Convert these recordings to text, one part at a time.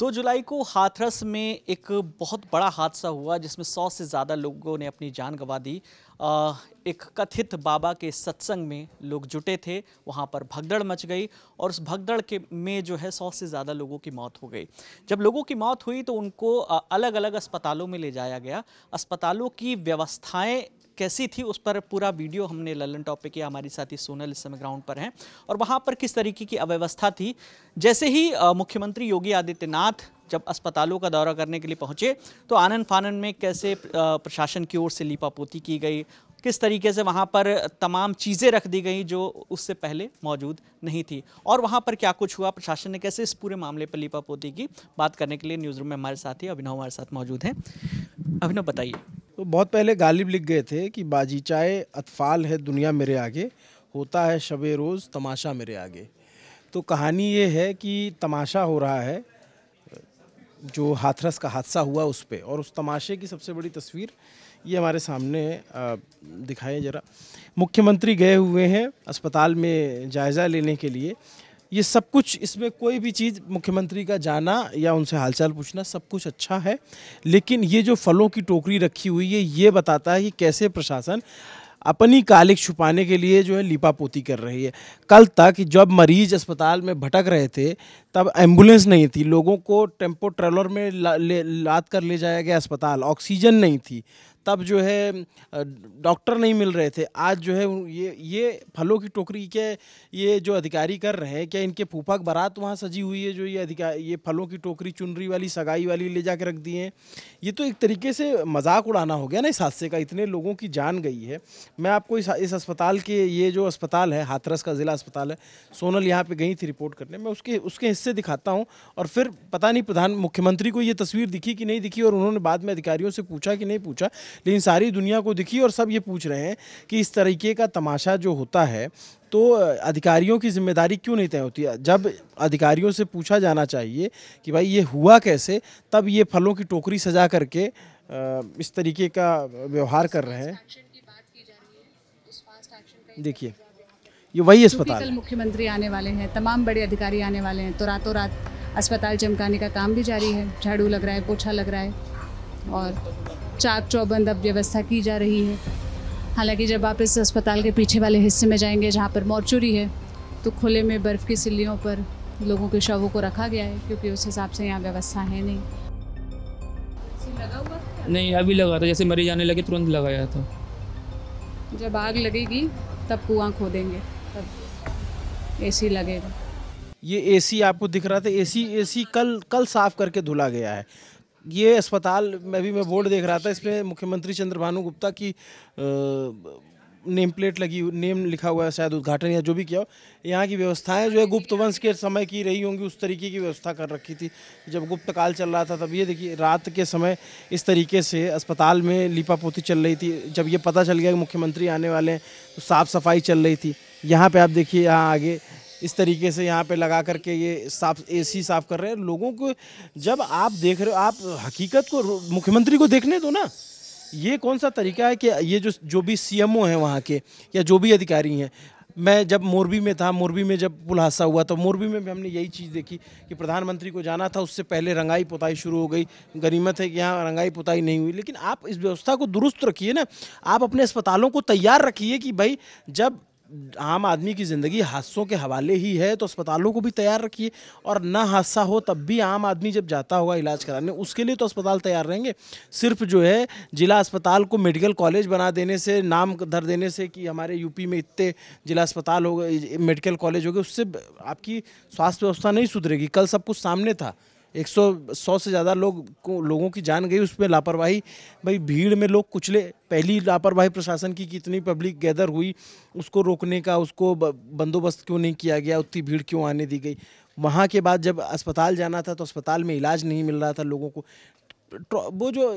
दो जुलाई को हाथरस में एक बहुत बड़ा हादसा हुआ जिसमें सौ से ज़्यादा लोगों ने अपनी जान गंवा दी एक कथित बाबा के सत्संग में लोग जुटे थे वहाँ पर भगदड़ मच गई और उस भगदड़ के में जो है सौ से ज़्यादा लोगों की मौत हो गई जब लोगों की मौत हुई तो उनको अलग अलग अस्पतालों में ले जाया गया अस्पतालों की व्यवस्थाएं कैसी थी उस पर पूरा वीडियो हमने ललन पर किया हमारे साथी सोनल इस समय ग्राउंड पर हैं और वहाँ पर किस तरीके की अव्यवस्था थी जैसे ही मुख्यमंत्री योगी आदित्यनाथ जब अस्पतालों का दौरा करने के लिए पहुँचे तो आनंद फानन में कैसे प्रशासन की ओर से लीपापोती की गई किस तरीके से वहाँ पर तमाम चीज़ें रख दी गई जो उससे पहले मौजूद नहीं थी और वहाँ पर क्या कुछ हुआ प्रशासन ने कैसे इस पूरे मामले पर लीपापोती की बात करने के लिए न्यूज़ रूम में हमारे साथी अभिनव हमारे साथ मौजूद हैं अभिनव बताइए तो बहुत पहले गालिब लिख गए थे कि बाजीचाए अतफाल है दुनिया मेरे आगे होता है शब रोज़ तमाशा मेरे आगे तो कहानी ये है कि तमाशा हो रहा है जो हाथरस का हादसा हुआ उस पर और उस तमाशे की सबसे बड़ी तस्वीर ये हमारे सामने दिखाएं जरा मुख्यमंत्री गए हुए हैं अस्पताल में जायज़ा लेने के लिए ये सब कुछ इसमें कोई भी चीज़ मुख्यमंत्री का जाना या उनसे हालचाल पूछना सब कुछ अच्छा है लेकिन ये जो फलों की टोकरी रखी हुई है ये बताता है कि कैसे प्रशासन अपनी कालिक छुपाने के लिए जो है लिपापोती कर रही है कल तक जब मरीज अस्पताल में भटक रहे थे तब एम्बुलेंस नहीं थी लोगों को टेम्पो ट्रेलर में ला, ले, लाद कर ले जाया गया अस्पताल ऑक्सीजन नहीं थी तब जो है डॉक्टर नहीं मिल रहे थे आज जो है ये ये फलों की टोकरी के ये जो अधिकारी कर रहे हैं क्या इनके फूफा बारात वहाँ सजी हुई है जो ये अधिकारी ये फलों की टोकरी चुनरी वाली सगाई वाली ले जा के रख दिए ये तो एक तरीके से मजाक उड़ाना हो गया ना इस हादसे का इतने लोगों की जान गई है मैं आपको इस इस अस्पताल के ये जो अस्पताल है हाथरस का ज़िला अस्पताल है सोनल यहाँ पर गई थी रिपोर्ट करने मैं उसके उसके हिस्से दिखाता हूँ और फिर पता नहीं प्रधान मुख्यमंत्री को ये तस्वीर दिखी कि नहीं दिखी और उन्होंने बाद में अधिकारियों से पूछा कि नहीं पूछा लेकिन सारी दुनिया को दिखी और सब ये पूछ रहे हैं कि इस तरीके का तमाशा जो होता है तो अधिकारियों की जिम्मेदारी क्यों नहीं तय होती है जब अधिकारियों से पूछा जाना चाहिए कि भाई ये हुआ कैसे तब ये फलों की टोकरी सजा करके इस तरीके का व्यवहार कर रहे हैं देखिए ये वही अस्पताल मुख्यमंत्री आने वाले हैं तमाम बड़े अधिकारी आने वाले हैं तो रातों रात अस्पताल चमकाने का काम भी जारी है झाड़ू लग रहा है पोछा लग रहा है और चाक चौबंद अब व्यवस्था की जा रही है हालांकि जब आप इस अस्पताल के पीछे वाले हिस्से में जाएंगे जहाँ पर मोर्चुरी है तो खुले में बर्फ़ की सिल्लियों पर लोगों के शवों को रखा गया है क्योंकि उस हिसाब से यहाँ व्यवस्था है नहीं नहीं अभी लगा था जैसे मरीज आने लगे तुरंत लगाया था जब आग लगेगी तब कुआं खोदेंगे तब एसी लगेगा ये एसी आपको दिख रहा था एसी एसी कल कल साफ़ करके धुला गया है ये अस्पताल में भी मैं बोर्ड देख रहा था इसमें मुख्यमंत्री चंद्रभानु गुप्ता की नेम प्लेट लगी नेम लिखा हुआ है शायद उद्घाटन या जो भी किया हो यहाँ की व्यवस्थाएं जो है गुप्त वंश के समय की रही होंगी उस तरीके की व्यवस्था कर रखी थी जब गुप्त काल चल रहा था तब ये देखिए रात के समय इस तरीके से अस्पताल में पोती चल रही थी जब ये पता चल गया कि मुख्यमंत्री आने वाले हैं तो साफ़ सफाई चल रही थी यहाँ पर आप देखिए यहाँ आगे इस तरीके से यहाँ पे लगा करके ये साफ एसी साफ कर रहे हैं लोगों को जब आप देख रहे हो आप हकीकत को मुख्यमंत्री को देखने दो ना ये कौन सा तरीका है कि ये जो जो भी सीएमओ हैं वहाँ के या जो भी अधिकारी हैं मैं जब मोरबी में था मोरबी में जब पुल हादसा हुआ तो मोरबी में भी हमने यही चीज़ देखी कि प्रधानमंत्री को जाना था उससे पहले रंगाई पुताई शुरू हो गई गनीमत है कि यहाँ रंगाई पुताई नहीं हुई लेकिन आप इस व्यवस्था को दुरुस्त रखिए ना आप अपने अस्पतालों को तैयार रखिए कि भाई जब आम आदमी की ज़िंदगी हादसों के हवाले ही है तो अस्पतालों को भी तैयार रखिए और ना हादसा हो तब भी आम आदमी जब जाता होगा इलाज कराने उसके लिए तो अस्पताल तैयार रहेंगे सिर्फ जो है जिला अस्पताल को मेडिकल कॉलेज बना देने से नाम धर देने से कि हमारे यूपी में इतने जिला अस्पताल हो गए मेडिकल कॉलेज हो गए उससे आपकी स्वास्थ्य व्यवस्था नहीं सुधरेगी कल सब कुछ सामने था एक सौ सौ से ज़्यादा लोग को लोगों की जान गई उसमें लापरवाही भाई भीड़ में लोग कुचले पहली लापरवाही प्रशासन की कितनी पब्लिक गैदर हुई उसको रोकने का उसको बंदोबस्त क्यों नहीं किया गया उतनी भीड़ क्यों आने दी गई वहाँ के बाद जब अस्पताल जाना था तो अस्पताल में इलाज नहीं मिल रहा था लोगों को वो जो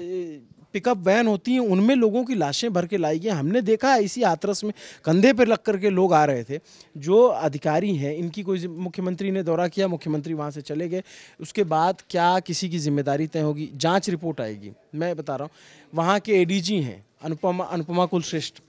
पिकअप वैन होती हैं उनमें लोगों की लाशें भर के लाई गई हमने देखा है इसी आतरस में कंधे पर लग करके लोग आ रहे थे जो अधिकारी हैं इनकी कोई मुख्यमंत्री ने दौरा किया मुख्यमंत्री वहाँ से चले गए उसके बाद क्या किसी की जिम्मेदारी तय होगी जाँच रिपोर्ट आएगी मैं बता रहा हूँ वहाँ के ए हैं अनुपमा अनुपमा कुलश्रेष्ठ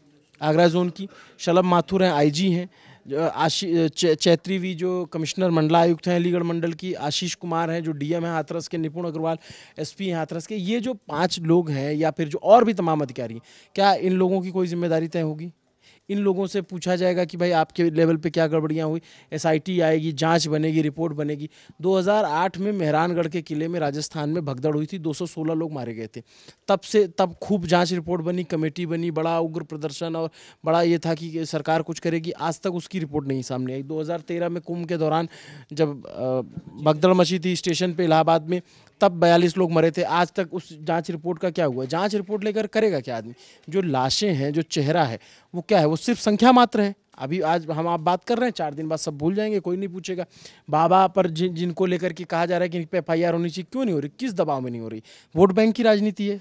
आगरा जोन की शलभ माथुर हैं आई हैं आशी चैत्री वी जो कमिश्नर मंडला आयुक्त हैं अलीगढ़ मंडल की आशीष कुमार हैं जो डीएम हैं हाथरस के निपुण अग्रवाल एसपी हैं हाथरस के ये जो पांच लोग हैं या फिर जो और भी तमाम अधिकारी हैं क्या इन लोगों की कोई जिम्मेदारी तय होगी इन लोगों से पूछा जाएगा कि भाई आपके लेवल पे क्या गड़बड़ियाँ हुई एसआईटी आएगी जांच बनेगी रिपोर्ट बनेगी 2008 में मेहरानगढ़ के किले में राजस्थान में भगदड़ हुई थी 216 लोग मारे गए थे तब से तब खूब जांच रिपोर्ट बनी कमेटी बनी बड़ा उग्र प्रदर्शन और बड़ा ये था कि सरकार कुछ करेगी आज तक उसकी रिपोर्ट नहीं सामने आई दो में कुंभ के दौरान जब भगदड़ मची थी स्टेशन पर इलाहाबाद में तब बयालीस लोग मरे थे आज तक उस जांच रिपोर्ट का क्या हुआ जांच रिपोर्ट लेकर करेगा क्या आदमी जो लाशें हैं जो चेहरा है वो क्या है वो सिर्फ संख्या मात्र है अभी आज हम आप बात कर रहे हैं चार दिन बाद सब भूल जाएंगे कोई नहीं पूछेगा बाबा पर जिन जिनको लेकर के कहा जा रहा है कि इन पर एफ होनी चाहिए क्यों नहीं हो रही किस दबाव में नहीं हो रही वोट बैंक की राजनीति है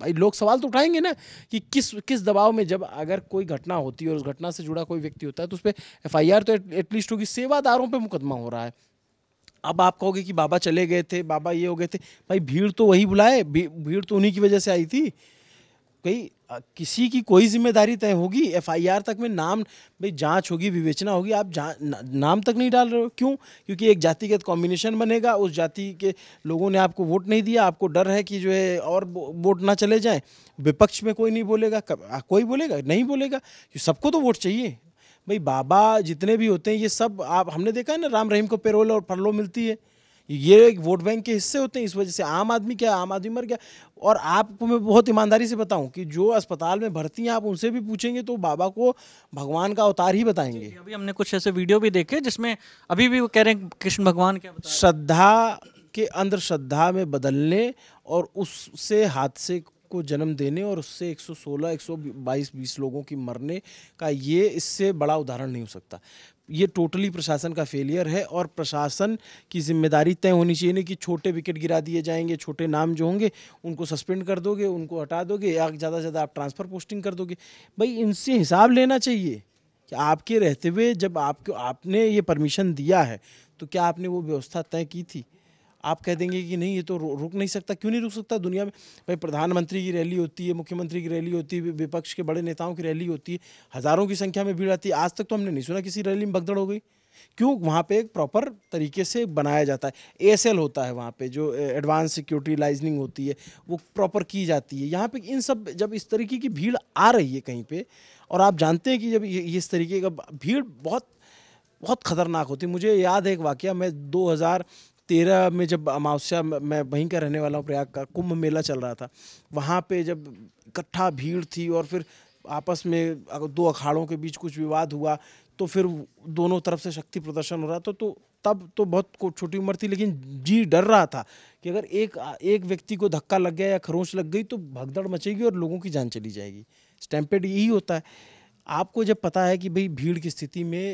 भाई लोग सवाल तो उठाएंगे ना कि किस किस दबाव में जब अगर कोई घटना होती है और उस घटना से जुड़ा कोई व्यक्ति होता है तो उस पर एफ तो एटलीस्ट होगी सेवादारों पर मुकदमा हो रहा है अब आप कहोगे कि बाबा चले गए थे बाबा ये हो गए थे भाई भीड़ तो वही बुलाए भीड़ तो उन्हीं की वजह से आई थी कई किसी की कोई जिम्मेदारी तय होगी एफआईआर तक में नाम भाई जांच होगी विवेचना होगी आप जा, ना, नाम तक नहीं डाल रहे हो क्यों क्योंकि एक जातिगत कॉम्बिनेशन बनेगा उस जाति के लोगों ने आपको वोट नहीं दिया आपको डर है कि जो है और वोट ना चले जाएं विपक्ष में कोई नहीं बोलेगा कोई बोलेगा नहीं बोलेगा सबको तो वोट चाहिए भाई बाबा जितने भी होते हैं ये सब आप हमने देखा है ना राम रहीम को पेरोल और फरलो मिलती है ये एक वोट बैंक के हिस्से होते हैं इस वजह से आम आदमी क्या आम आदमी मर गया और आपको मैं बहुत ईमानदारी से बताऊं कि जो अस्पताल में भर्ती हैं आप उनसे भी पूछेंगे तो बाबा को भगवान का अवतार ही बताएंगे अभी हमने कुछ ऐसे वीडियो भी देखे जिसमें अभी भी वो कह रहे हैं कृष्ण भगवान क्या श्रद्धा के अंधश्रद्धा में बदलने और उससे हादसे को जन्म देने और उससे 116, 122, 20 लोगों की मरने का ये इससे बड़ा उदाहरण नहीं हो सकता ये टोटली प्रशासन का फेलियर है और प्रशासन की जिम्मेदारी तय होनी चाहिए नहीं कि छोटे विकेट गिरा दिए जाएंगे छोटे नाम जो होंगे उनको सस्पेंड कर दोगे उनको हटा दोगे या ज़्यादा से ज़्यादा आप ट्रांसफ़र पोस्टिंग कर दोगे भाई इनसे हिसाब लेना चाहिए कि आपके रहते हुए जब आपको आपने ये परमिशन दिया है तो क्या आपने वो व्यवस्था तय की थी आप कह देंगे कि नहीं ये तो रुक नहीं सकता क्यों नहीं रुक सकता दुनिया में भाई प्रधानमंत्री की रैली होती है मुख्यमंत्री की रैली होती है विपक्ष के बड़े नेताओं की रैली होती है हज़ारों की संख्या में भीड़ आती है आज तक तो हमने नहीं सुना किसी रैली में भगदड़ हो गई क्यों वहाँ पे एक प्रॉपर तरीके से बनाया जाता है ए होता है वहाँ पे जो एडवांस सिक्योरिटी लाइजनिंग होती है वो प्रॉपर की जाती है यहाँ पे इन सब जब इस तरीके की भीड़ आ रही है कहीं पे और आप जानते हैं कि जब इस तरीके का भीड़ बहुत बहुत ख़तरनाक होती है मुझे याद है एक वाक्य मैं 2000 तेरह में जब अमावस्या मैं वहीं का रहने वाला हूँ प्रयाग का कुंभ मेला चल रहा था वहाँ पे जब इकट्ठा भीड़ थी और फिर आपस में दो अखाड़ों के बीच कुछ विवाद हुआ तो फिर दोनों तरफ से शक्ति प्रदर्शन हो रहा था तो, तो तब तो बहुत छोटी उम्र थी लेकिन जी डर रहा था कि अगर एक एक व्यक्ति को धक्का लग गया या खरोंच लग गई तो भगदड़ मचेगी और लोगों की जान चली जाएगी स्टैम्पेड यही होता है आपको जब पता है कि भाई भीड़ की स्थिति में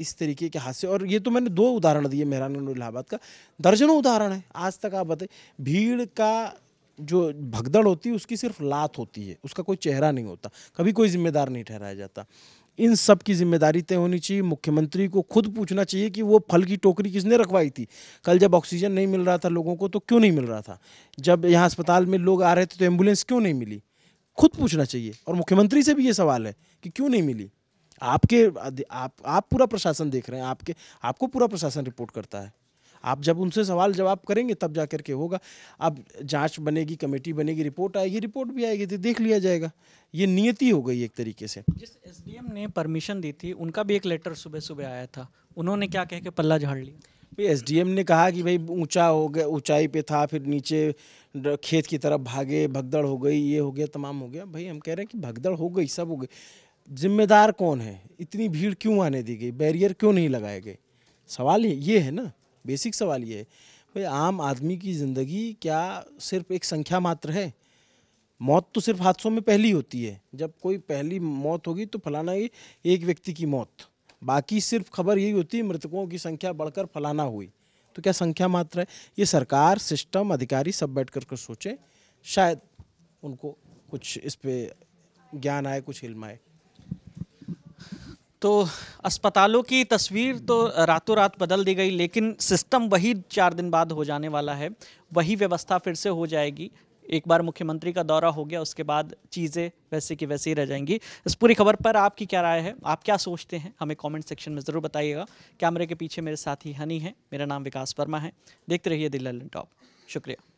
इस तरीके के हादसे और ये तो मैंने दो उदाहरण दिए मेहरानगंज इलाहाबाद का दर्जनों उदाहरण है आज तक आप बताए भीड़ का जो भगदड़ होती है उसकी सिर्फ लात होती है उसका कोई चेहरा नहीं होता कभी कोई जिम्मेदार नहीं ठहराया जाता इन सब की जिम्मेदारी तय होनी चाहिए मुख्यमंत्री को खुद पूछना चाहिए कि वो फल की टोकरी किसने रखवाई थी कल जब ऑक्सीजन नहीं मिल रहा था लोगों को तो क्यों नहीं मिल रहा था जब यहाँ अस्पताल में लोग आ रहे थे तो एम्बुलेंस क्यों नहीं मिली खुद पूछना चाहिए और मुख्यमंत्री से भी ये सवाल है कि क्यों नहीं मिली आपके आप आप पूरा प्रशासन देख रहे हैं आपके आपको पूरा प्रशासन रिपोर्ट करता है आप जब उनसे सवाल जवाब करेंगे तब जा करके होगा अब जांच बनेगी कमेटी बनेगी रिपोर्ट आएगी रिपोर्ट भी आएगी तो देख लिया जाएगा ये नियति हो गई एक तरीके से जिस एसडीएम ने परमिशन दी थी उनका भी एक लेटर सुबह सुबह आया था उन्होंने क्या कह के पल्ला झाड़ लिया भाई डी ने कहा कि भाई ऊंचा हो गया ऊंचाई पे था फिर नीचे खेत की तरफ भागे भगदड़ हो गई ये हो गया तमाम हो गया भाई हम कह रहे हैं कि भगदड़ हो गई सब हो गई जिम्मेदार कौन है इतनी भीड़ क्यों आने दी गई बैरियर क्यों नहीं लगाए गए सवाल ये है ना बेसिक सवाल ये है भाई आम आदमी की ज़िंदगी क्या सिर्फ एक संख्या मात्र है मौत तो सिर्फ हादसों में पहली होती है जब कोई पहली मौत होगी तो फलाना ही एक व्यक्ति की मौत बाकी सिर्फ खबर यही होती है मृतकों की संख्या बढ़कर फलाना हुई तो क्या संख्या मात्र है ये सरकार सिस्टम अधिकारी सब बैठ कर, कर सोचें शायद उनको कुछ इस पर ज्ञान आए कुछ हिलम आए तो अस्पतालों की तस्वीर तो रातों रात बदल दी गई लेकिन सिस्टम वही चार दिन बाद हो जाने वाला है वही व्यवस्था फिर से हो जाएगी एक बार मुख्यमंत्री का दौरा हो गया उसके बाद चीज़ें वैसे की वैसे ही रह जाएंगी इस पूरी खबर पर आपकी क्या राय है आप क्या सोचते हैं हमें कमेंट सेक्शन में ज़रूर बताइएगा कैमरे के पीछे मेरे साथी हनी है मेरा नाम विकास वर्मा है देखते रहिए दिल्ली टॉप शुक्रिया